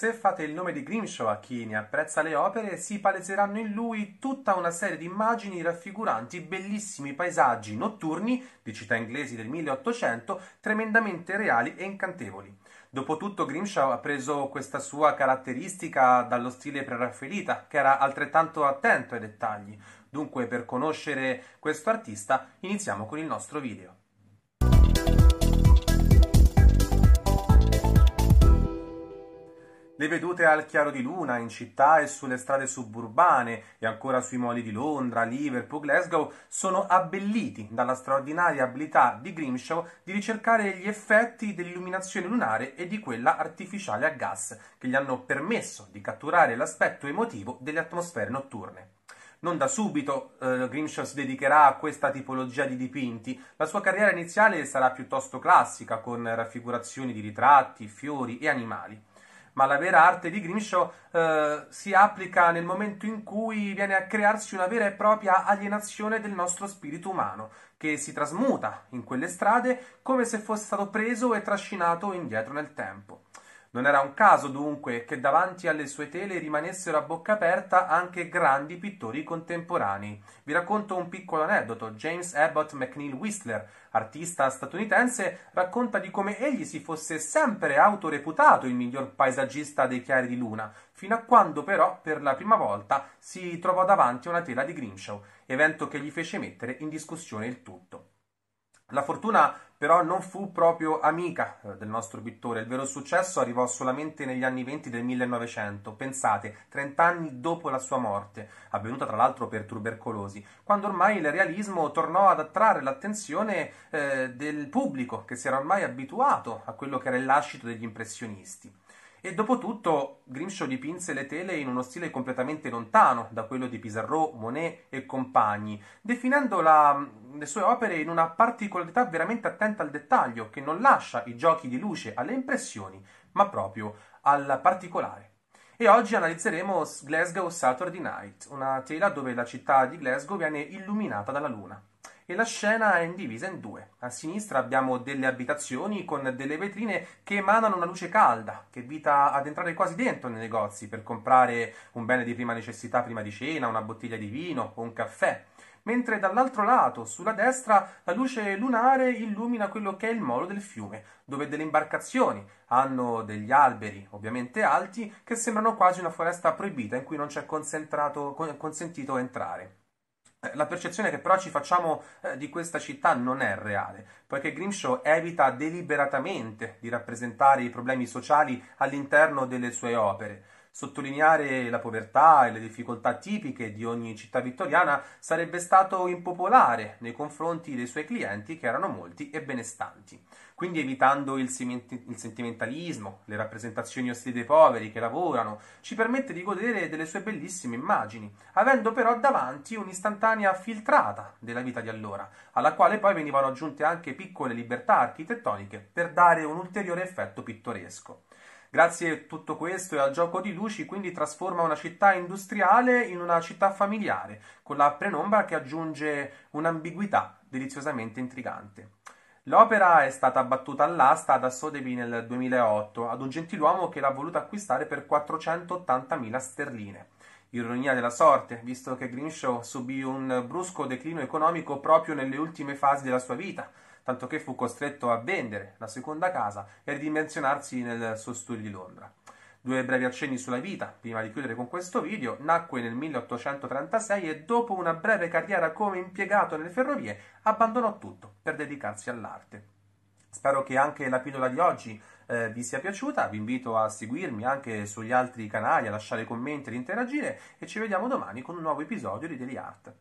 Se fate il nome di Grimshaw a chi ne apprezza le opere, si paleseranno in lui tutta una serie di immagini raffiguranti bellissimi paesaggi notturni di città inglesi del 1800, tremendamente reali e incantevoli. Dopotutto Grimshaw ha preso questa sua caratteristica dallo stile preraffaelita, che era altrettanto attento ai dettagli. Dunque, per conoscere questo artista, iniziamo con il nostro video. Le vedute al chiaro di luna in città e sulle strade suburbane e ancora sui moli di Londra, Liverpool, Glasgow sono abbelliti dalla straordinaria abilità di Grimshaw di ricercare gli effetti dell'illuminazione lunare e di quella artificiale a gas che gli hanno permesso di catturare l'aspetto emotivo delle atmosfere notturne. Non da subito eh, Grimshaw si dedicherà a questa tipologia di dipinti. La sua carriera iniziale sarà piuttosto classica, con raffigurazioni di ritratti, fiori e animali ma la vera arte di Grimshaw eh, si applica nel momento in cui viene a crearsi una vera e propria alienazione del nostro spirito umano, che si trasmuta in quelle strade come se fosse stato preso e trascinato indietro nel tempo. Non era un caso dunque che davanti alle sue tele rimanessero a bocca aperta anche grandi pittori contemporanei. Vi racconto un piccolo aneddoto. James Abbott McNeil Whistler, artista statunitense, racconta di come egli si fosse sempre autoreputato il miglior paesaggista dei chiari di luna, fino a quando però per la prima volta si trovò davanti a una tela di Grimshaw, evento che gli fece mettere in discussione il tutto. La fortuna però non fu proprio amica eh, del nostro pittore, il vero successo arrivò solamente negli anni 20 del 1900, pensate, 30 anni dopo la sua morte, avvenuta tra l'altro per tubercolosi, quando ormai il realismo tornò ad attrarre l'attenzione eh, del pubblico che si era ormai abituato a quello che era il lascito degli impressionisti. E dopotutto Grimshaw dipinse le tele in uno stile completamente lontano da quello di Pizarro, Monet e compagni, definendo la, le sue opere in una particolarità veramente attenta al dettaglio, che non lascia i giochi di luce alle impressioni, ma proprio al particolare. E oggi analizzeremo Glasgow Saturday Night, una tela dove la città di Glasgow viene illuminata dalla luna e la scena è divisa in due. A sinistra abbiamo delle abitazioni con delle vetrine che emanano una luce calda, che invita ad entrare quasi dentro nei negozi per comprare un bene di prima necessità prima di cena, una bottiglia di vino o un caffè mentre dall'altro lato, sulla destra, la luce lunare illumina quello che è il molo del fiume, dove delle imbarcazioni hanno degli alberi, ovviamente alti, che sembrano quasi una foresta proibita in cui non c'è consentito entrare. Eh, la percezione che però ci facciamo eh, di questa città non è reale, poiché Grimshaw evita deliberatamente di rappresentare i problemi sociali all'interno delle sue opere Sottolineare la povertà e le difficoltà tipiche di ogni città vittoriana sarebbe stato impopolare nei confronti dei suoi clienti che erano molti e benestanti. Quindi evitando il, sentimentalismo, le rappresentazioni ostili dei poveri che lavorano, ci permette di godere delle sue bellissime immagini, avendo però davanti un'istantanea filtrata della vita di allora, alla quale poi venivano aggiunte anche piccole libertà architettoniche per dare un ulteriore effetto pittoresco. Grazie a tutto questo e al gioco di luci, quindi trasforma una città industriale in una città familiare, con la penombra che aggiunge un'ambiguità deliziosamente intrigante. L'opera è stata abbattuta all'asta da Sotheby nel 2008 ad un gentiluomo che l'ha voluta acquistare per 480.000 sterline. Ironia della sorte, visto che Grimshaw subì un brusco declino economico proprio nelle ultime fasi della sua vita, tanto che fu costretto a vendere la seconda casa e a ridimensionarsi nel suo studio di Londra. Due brevi accenni sulla vita, prima di chiudere con questo video, nacque nel 1836 e dopo una breve carriera come impiegato nelle ferrovie abbandonò tutto per dedicarsi all'arte. Spero che anche la pillola di oggi eh, vi sia piaciuta, vi invito a seguirmi anche sugli altri canali, a lasciare commenti, ad interagire e ci vediamo domani con un nuovo episodio di Daily Art.